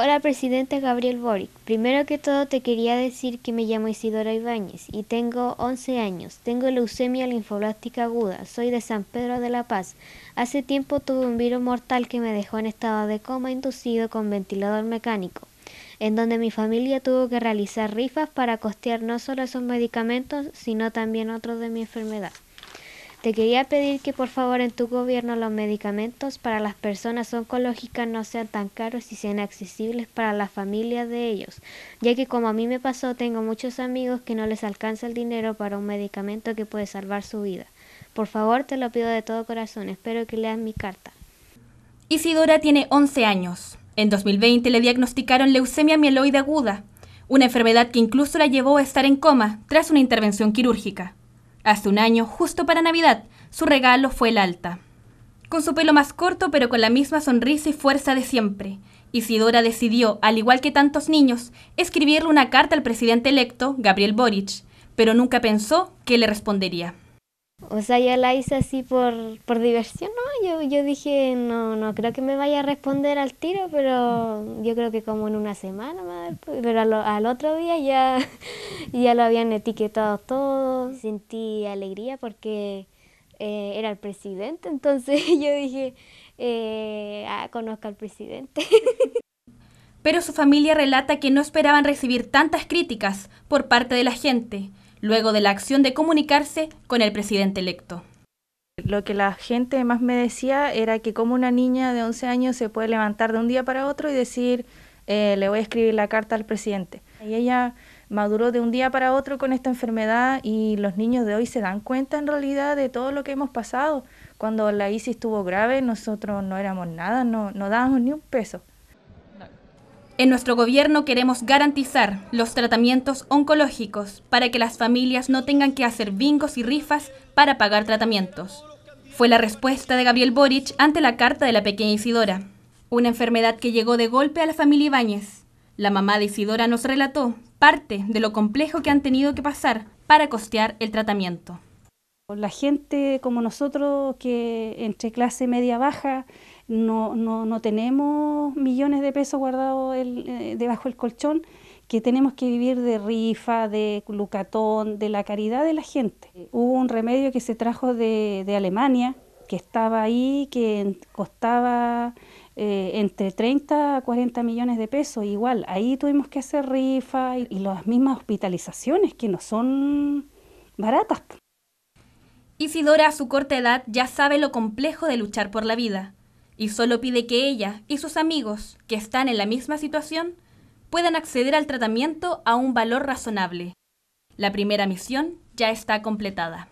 Hola, presidente Gabriel Boric. Primero que todo te quería decir que me llamo Isidora Ibáñez y tengo 11 años. Tengo leucemia linfoblástica aguda. Soy de San Pedro de la Paz. Hace tiempo tuve un virus mortal que me dejó en estado de coma inducido con ventilador mecánico, en donde mi familia tuvo que realizar rifas para costear no solo esos medicamentos, sino también otros de mi enfermedad. Te quería pedir que por favor en tu gobierno los medicamentos para las personas oncológicas no sean tan caros y sean accesibles para las familias de ellos, ya que como a mí me pasó tengo muchos amigos que no les alcanza el dinero para un medicamento que puede salvar su vida. Por favor te lo pido de todo corazón, espero que leas mi carta. Isidora tiene 11 años. En 2020 le diagnosticaron leucemia mieloide aguda, una enfermedad que incluso la llevó a estar en coma tras una intervención quirúrgica. Hace un año, justo para Navidad, su regalo fue el alta. Con su pelo más corto pero con la misma sonrisa y fuerza de siempre, Isidora decidió, al igual que tantos niños, escribirle una carta al presidente electo, Gabriel Boric, pero nunca pensó que le respondería. O sea, ¿ya la hice así por, diversión, ¿no? Yo, dije, no, no creo que me vaya a responder al tiro, pero yo creo que como en una semana más, pero al, otro día ya, ya lo habían etiquetado todo. Sentí alegría porque eh, era el presidente, entonces yo dije, eh, ah, conozco al presidente. Pero su familia relata que no esperaban recibir tantas críticas por parte de la gente luego de la acción de comunicarse con el presidente electo. Lo que la gente más me decía era que como una niña de 11 años se puede levantar de un día para otro y decir, eh, le voy a escribir la carta al presidente. Y ella maduró de un día para otro con esta enfermedad y los niños de hoy se dan cuenta en realidad de todo lo que hemos pasado. Cuando la ISIS estuvo grave, nosotros no éramos nada, no, no dábamos ni un peso. En nuestro gobierno queremos garantizar los tratamientos oncológicos para que las familias no tengan que hacer bingos y rifas para pagar tratamientos. Fue la respuesta de Gabriel Boric ante la carta de la pequeña Isidora, una enfermedad que llegó de golpe a la familia Ibáñez. La mamá de Isidora nos relató parte de lo complejo que han tenido que pasar para costear el tratamiento. La gente como nosotros que entre clase media baja no, no, no tenemos millones de pesos guardados eh, debajo del colchón, que tenemos que vivir de rifa, de lucatón, de la caridad de la gente. Eh, hubo un remedio que se trajo de, Alemania, que estaba ahí, que costaba eh, entre 30 a 40 millones de pesos. Igual, ahí tuvimos que hacer rifa y, y las mismas hospitalizaciones que no son baratas. Isidora a su corta edad ya sabe lo complejo de luchar por la vida y solo pide que ella y sus amigos, que están en la misma situación, puedan acceder al tratamiento a un valor razonable. La primera misión ya está completada.